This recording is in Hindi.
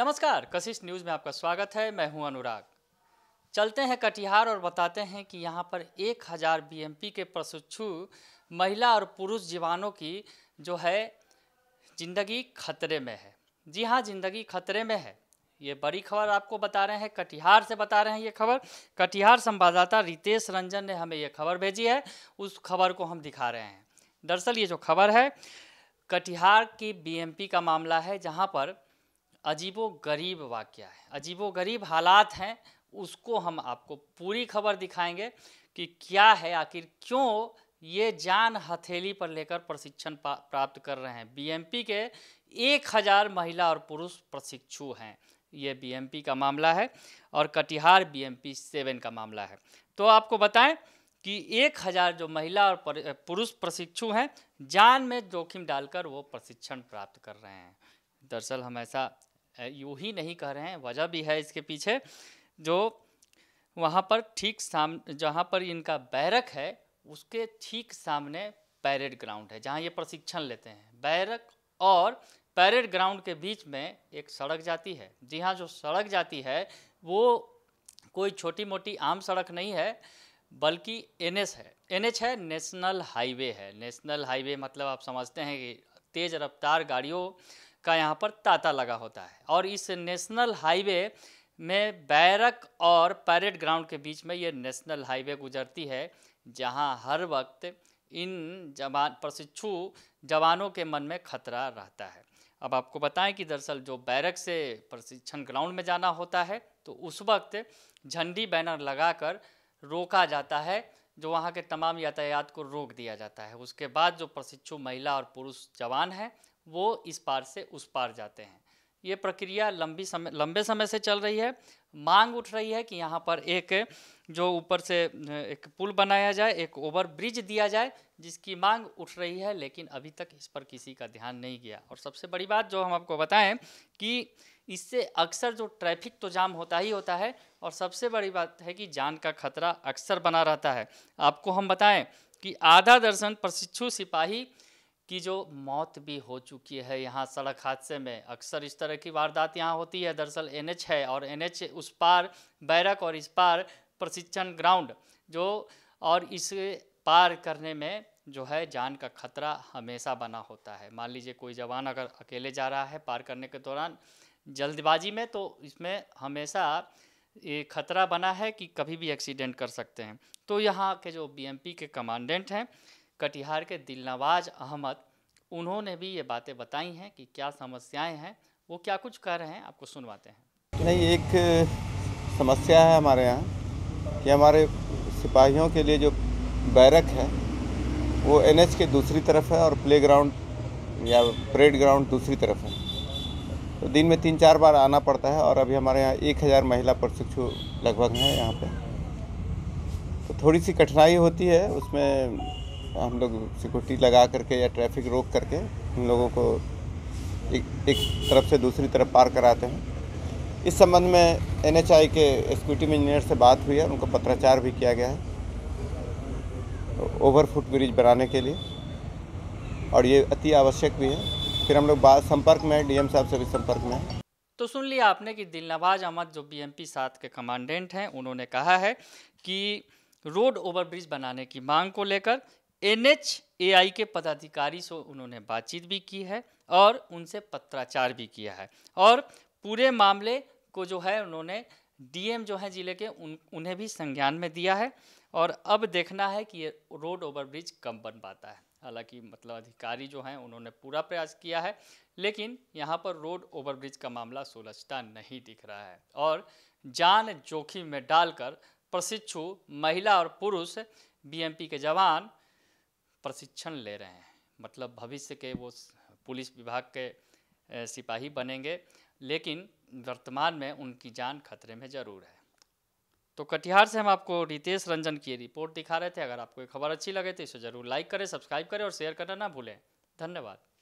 नमस्कार कशिश न्यूज़ में आपका स्वागत है मैं हूं अनुराग चलते हैं कटिहार और बताते हैं कि यहां पर एक हज़ार बी के प्रशिक्षु महिला और पुरुष जीवानों की जो है जिंदगी खतरे में है जी हाँ जिंदगी खतरे में है ये बड़ी खबर आपको बता रहे हैं कटिहार से बता रहे हैं ये खबर कटिहार संवाददाता रितेश रंजन ने हमें ये खबर भेजी है उस खबर को हम दिखा रहे हैं दरअसल ये जो खबर है कटिहार की बीएमपी का मामला है जहाँ पर अजीबो गरीब वाक्य है अजीबो गरीब हालात हैं उसको हम आपको पूरी खबर दिखाएंगे कि क्या है आखिर क्यों ये जान हथेली पर लेकर प्रशिक्षण प्राप्त कर रहे हैं बीएमपी के एक हज़ार महिला और पुरुष प्रशिक्षु हैं ये बीएमपी का मामला है और कटिहार बीएमपी सेवन का मामला है तो आपको बताएं कि एक हज़ार जो महिला और पुरुष प्रशिक्षु हैं जान में जोखिम डालकर वो प्रशिक्षण प्राप्त कर रहे हैं दरअसल हम ऐसा यू ही नहीं कह रहे हैं वजह भी है इसके पीछे जो वहाँ पर ठीक साम जहाँ पर इनका बैरक है उसके ठीक सामने पैरेड ग्राउंड है जहाँ ये प्रशिक्षण लेते हैं बैरक और पैरेड ग्राउंड के बीच में एक सड़क जाती है जी हाँ जो सड़क जाती है वो कोई छोटी मोटी आम सड़क नहीं है बल्कि एन है एन है नेशनल हाईवे है नेशनल हाईवे मतलब आप समझते हैं कि तेज़ रफ्तार गाड़ियों का यहाँ पर तांता लगा होता है और इस नेशनल हाईवे में बैरक और पैरेड ग्राउंड के बीच में ये नेशनल हाईवे गुजरती है जहाँ हर वक्त इन जवान प्रशिक्षु जवानों के मन में खतरा रहता है अब आपको बताएं कि दरअसल जो बैरक से प्रशिक्षण ग्राउंड में जाना होता है तो उस वक्त झंडी बैनर लगाकर रोका जाता है जो वहाँ के तमाम यातायात को रोक दिया जाता है उसके बाद जो प्रशिक्षु महिला और पुरुष जवान हैं वो इस पार से उस पार जाते हैं ये प्रक्रिया लंबी समय लंबे समय से चल रही है मांग उठ रही है कि यहाँ पर एक जो ऊपर से एक पुल बनाया जाए एक ओवर ब्रिज दिया जाए जिसकी मांग उठ रही है लेकिन अभी तक इस पर किसी का ध्यान नहीं गया और सबसे बड़ी बात जो हम आपको बताएं कि इससे अक्सर जो ट्रैफिक तो जाम होता ही होता है और सबसे बड़ी बात है कि जान का खतरा अक्सर बना रहता है आपको हम बताएं कि आधा दर्जन प्रशिक्षु सिपाही की जो मौत भी हो चुकी है यहाँ सड़क हादसे में अक्सर इस तरह की वारदात यहाँ होती है दरअसल एनएच है और एनएच उस पार बैरक और इस पार प्रशिक्षण ग्राउंड जो और इस पार करने में जो है जान का खतरा हमेशा बना होता है मान लीजिए कोई जवान अगर अकेले जा रहा है पार करने के दौरान जल्दबाजी में तो इसमें हमेशा ये खतरा बना है कि कभी भी एक्सीडेंट कर सकते हैं तो यहाँ के जो बीएमपी के कमांडेंट हैं कटिहार के दिलनवाज अहमद उन्होंने भी ये बातें बताई हैं कि क्या समस्याएं हैं वो क्या कुछ कह रहे हैं आपको सुनवाते हैं नहीं एक समस्या है हमारे यहाँ कि हमारे सिपाहियों के लिए जो बैरक है वो एन के दूसरी तरफ है और ग्राउंड या परेड ग्राउंड दूसरी तरफ है तो दिन में तीन चार बार आना पड़ता है और अभी हमारे यहाँ एक हज़ार महिला प्रशिक्षु लगभग हैं यहाँ पे तो थोड़ी सी कठिनाई होती है उसमें हम लोग सिक्योरिटी लगा करके या ट्रैफिक रोक करके हम लोगों को एक, एक तरफ से दूसरी तरफ पार कराते हैं इस संबंध में एन के एक्सिक्यूटिव इंजीनियर से बात हुई है उनको पत्राचार भी किया गया है ओवर फुट ब्रिज बनाने के लिए और ये अति आवश्यक भी है फिर हम लोग बात संपर्क में डीएम साहब से भी संपर्क में तो सुन लिया आपने कि दिलनवाज अहमद जो बीएमपी सात के कमांडेंट हैं उन्होंने कहा है कि रोड ओवरब्रिज बनाने की मांग को लेकर एन के पदाधिकारी से उन्होंने बातचीत भी की है और उनसे पत्राचार भी किया है और पूरे मामले को जो है उन्होंने डीएम जो है ज़िले के उन उन्हें भी संज्ञान में दिया है और अब देखना है कि ये रोड ओवरब्रिज कब बन पाता है हालांकि मतलब अधिकारी जो हैं उन्होंने पूरा प्रयास किया है लेकिन यहाँ पर रोड ओवरब्रिज का मामला सुलझता नहीं दिख रहा है और जान जोखिम में डालकर प्रशिक्षु महिला और पुरुष बीएमपी के जवान प्रशिक्षण ले रहे हैं मतलब भविष्य के वो पुलिस विभाग के सिपाही बनेंगे लेकिन वर्तमान में उनकी जान खतरे में ज़रूर है तो कटिहार से हम आपको रितेश रंजन की रिपोर्ट दिखा रहे थे अगर आपको ये खबर अच्छी लगे तो इसे ज़रूर लाइक करें सब्सक्राइब करें और शेयर करना ना भूलें धन्यवाद